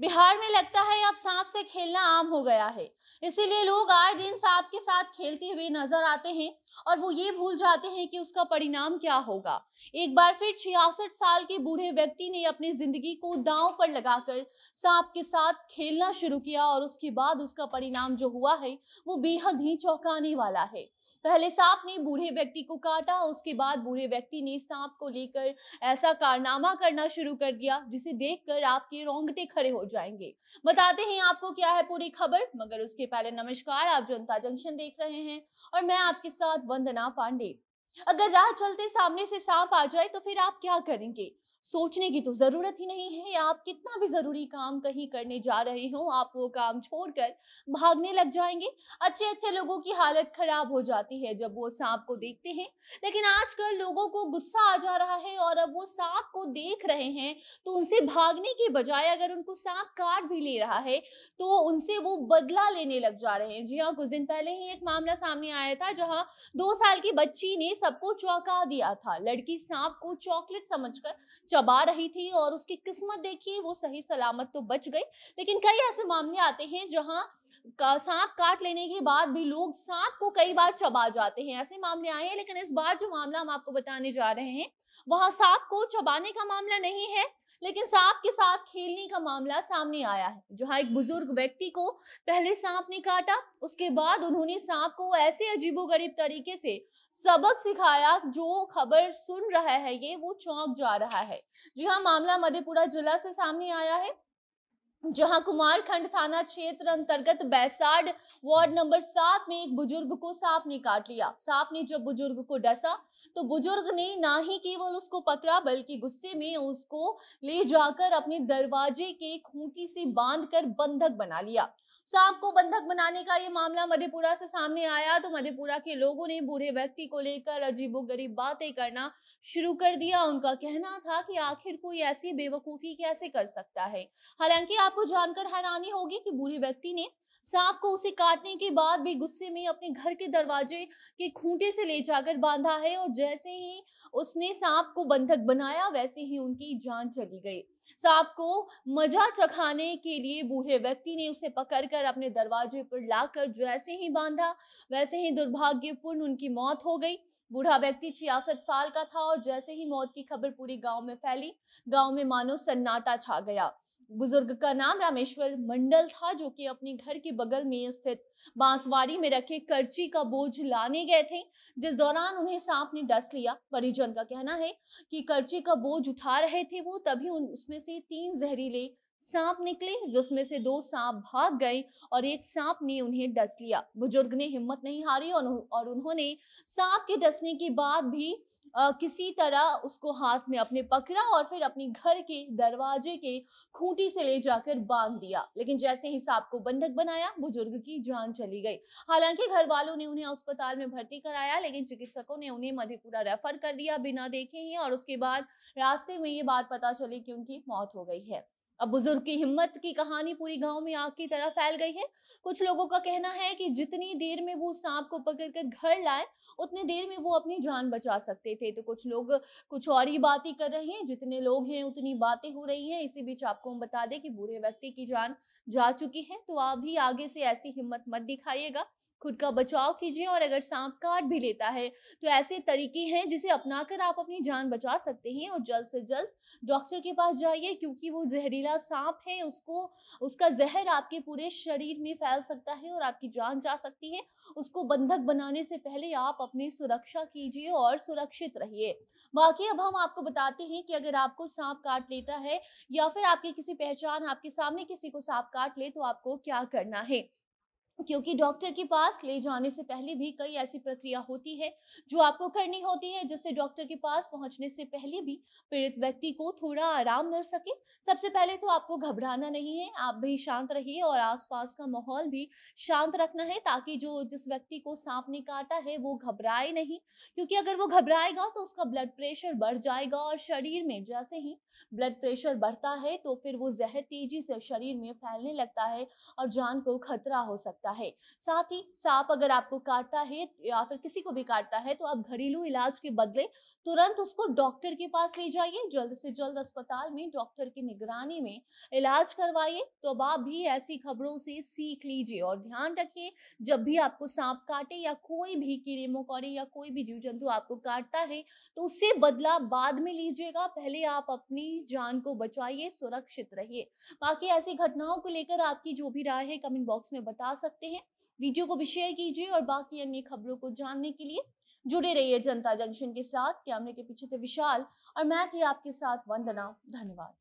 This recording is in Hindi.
बिहार में लगता है अब सांप से खेलना आम हो गया है इसीलिए लोग आए दिन सांप के साथ खेलते हुए नजर आते हैं और वो ये भूल जाते हैं कि उसका परिणाम क्या होगा एक बार फिर छियासठ साल के बूढ़े व्यक्ति ने अपनी जिंदगी को दांव पर लगाकर सांप के साथ खेलना शुरू किया और उसके बाद उसका परिणाम जो हुआ है वो बेहद ही चौंकाने वाला है पहले सांप ने बूढ़े व्यक्ति को काटा उसके बाद बूढ़े व्यक्ति ने सांप को लेकर ऐसा कारनामा करना शुरू कर दिया जिसे देखकर आपके रोंगटे खड़े हो जाएंगे बताते हैं आपको क्या है पूरी खबर मगर उसके पहले नमस्कार आप जनता जंक्शन देख रहे हैं और मैं आपके साथ वंदना पांडे अगर राह चलते सामने से सांप आ जाए तो फिर आप क्या करेंगे सोचने की तो जरूरत ही नहीं है या आप कितना भी जरूरी काम कहीं करने जा रहे हो आप वो काम छोड़कर भागने लग जाएंगे अच्छे अच्छे लोगों की हालत खराब हो जाती है जब वो सांप को देखते हैं लेकिन आजकल लोगों को गुस्सा आ जा रहा है और अब वो सांप को देख रहे हैं तो उनसे भागने के बजाय अगर उनको सांप काट भी ले रहा है तो उनसे वो बदला लेने लग जा रहे हैं जी हाँ कुछ दिन पहले ही एक मामला सामने आया था जहाँ दो साल की बच्ची ने सब सबको चौंका दिया था लड़की सांप को चॉकलेट समझकर चबा रही थी और उसकी किस्मत देखिए वो सही सलामत तो बच गई लेकिन कई ऐसे मामले आते हैं जहां सांप काट लेने के बाद भी लोग सांप को कई बार चबा जाते हैं ऐसे मामले आए हैं लेकिन इस बार जो मामला हम आपको बताने जा रहे हैं वहां सांप को चबाने का मामला नहीं है लेकिन सांप के साथ खेलने का मामला सामने आया है जहां एक बुजुर्ग व्यक्ति को पहले सांप ने काटा उसके बाद उन्होंने सांप को ऐसे अजीबोगरीब तरीके से सबक सिखाया जो खबर सुन रहा है ये वो चौंक जा रहा है जी हाँ मामला मधेपुरा जिला से सामने आया है जहां कुमारखंड थाना क्षेत्र अंतर्गत बैसाड वार्ड नंबर सात में एक बुजुर्ग को सांप ने काट लिया सांप ने जब बुजुर्ग को डसा तो बुजुर्ग ने ना ही केवल उसको पकड़ा बल्कि गुस्से में उसको ले जाकर अपने दरवाजे के खूंटी से बांधकर बंधक बना लिया सांप को बंधक बनाने का ये मामला मधेपुरा से सामने आया तो मधेपुरा के लोगों ने बूढ़े व्यक्ति को लेकर अजीबोगरीब बातें करना शुरू कर दिया उनका कहना था कि आखिर कोई ऐसी बेवकूफी कैसे कर सकता है हालांकि आप आपको जानकर हैरानी होगी कि बूढ़े व्यक्ति ने सांप को उसे काटने के बाद भी गुस्से में अपने घर के दरवाजे के खूंटे से ले जाकर बांधा है और जैसे ही उसने सांप को बंधक बनाया वैसे ही उनकी जान चली गई सांप को मजा चखाने के लिए बूढ़े व्यक्ति ने उसे पकड़कर अपने दरवाजे पर लाकर जैसे ही बांधा वैसे ही दुर्भाग्यपूर्ण उनकी मौत हो गई बूढ़ा व्यक्ति छियासठ साल का था और जैसे ही मौत की खबर पूरी गांव में फैली गांव में मानो सन्नाटा छा गया बुजुर्ग का नाम रामेश्वर मंडल था जो कि अपने घर के बगल में स्थित बांसवाड़ी में रखे करची का बोझ लाने गए थे जिस दौरान उन्हें सांप ने डस लिया परिजन का कहना है कि करची का बोझ उठा रहे थे वो तभी उसमें से तीन जहरीले सांप निकले जिसमें से दो सांप भाग गए और एक सांप ने उन्हें डस लिया बुजुर्ग ने हिम्मत नहीं हारी और उन्होंने सांप के डसने के बाद भी आ, किसी तरह उसको हाथ में अपने पकड़ा और फिर अपने घर के दरवाजे के खूंटी से ले जाकर बांध दिया लेकिन जैसे ही सांप को बंधक बनाया बुजुर्ग की जान चली गई हालांकि घर वालों ने उन्हें अस्पताल में भर्ती कराया लेकिन चिकित्सकों ने उन्हें मधेपुरा रेफर कर दिया बिना देखे ही और उसके बाद रास्ते में ये बात पता चली कि उनकी मौत हो गई है अब बुजुर्ग की हिम्मत की कहानी पूरी गांव में आग की तरह फैल गई है कुछ लोगों का कहना है कि जितनी देर में वो सांप को पकड़कर घर लाए उतनी देर में वो अपनी जान बचा सकते थे तो कुछ लोग कुछ और ही बातें कर रहे हैं जितने लोग हैं उतनी बातें हो रही हैं इसी बीच आपको हम बता दें कि बूढ़े व्यक्ति की जान जा चुकी है तो आप भी आगे से ऐसी हिम्मत मत दिखाइएगा खुद का बचाव कीजिए और अगर सांप काट भी लेता है तो ऐसे तरीके हैं जिसे अपनाकर आप अपनी जान बचा सकते हैं और जल्द से जल्द डॉक्टर के पास जाइए क्योंकि वो जहरीला सांप है उसको उसका जहर आपके पूरे शरीर में फैल सकता है और आपकी जान जा सकती है उसको बंधक बनाने से पहले आप अपनी सुरक्षा कीजिए और सुरक्षित रहिए बाकी अब हम आपको बताते हैं कि अगर आपको सांप काट लेता है या फिर आपके किसी पहचान आपके सामने किसी को सांप काट ले तो आपको क्या करना है क्योंकि डॉक्टर के पास ले जाने से पहले भी कई ऐसी प्रक्रिया होती है जो आपको करनी होती है जिससे डॉक्टर के पास पहुंचने से पहले भी पीड़ित व्यक्ति को थोड़ा आराम मिल सके सबसे पहले तो आपको घबराना नहीं है आप भी शांत रहिए और आसपास का माहौल भी शांत रखना है ताकि जो जिस व्यक्ति को सांप ने काटा है वो घबराए नहीं क्योंकि अगर वो घबराएगा तो उसका ब्लड प्रेशर बढ़ जाएगा और शरीर में जैसे ही ब्लड प्रेशर बढ़ता है तो फिर वो जहर तेजी से शरीर में फैलने लगता है और जान को खतरा हो सकता है सकता है साथ ही सांप अगर आपको काटता है या फिर किसी को भी काटता है तो आप घरेलू इलाज के बदले तुरंत उसको डॉक्टर के पास ले जाइए जल्द से जल्द अस्पताल में डॉक्टर की निगरानी में इलाज करवाइए तो अब आप भी ऐसी खबरों से सीख लीजिए और ध्यान रखिए जब भी आपको सांप काटे या कोई भी कीड़े मकोड़े या कोई भी जीव जंतु आपको काटता है तो उससे बदला बाद में लीजिएगा पहले आप अपनी जान को बचाइए सुरक्षित रहिए बाकी ऐसी घटनाओं को लेकर आपकी जो भी राय है कमेंट बॉक्स में बता सकते सकते हैं वीडियो को भी शेयर कीजिए और बाकी अन्य खबरों को जानने के लिए जुड़े रहिए जनता जंक्शन के साथ कैमरे के पीछे थे विशाल और मैं थी आपके साथ वंदना धन्यवाद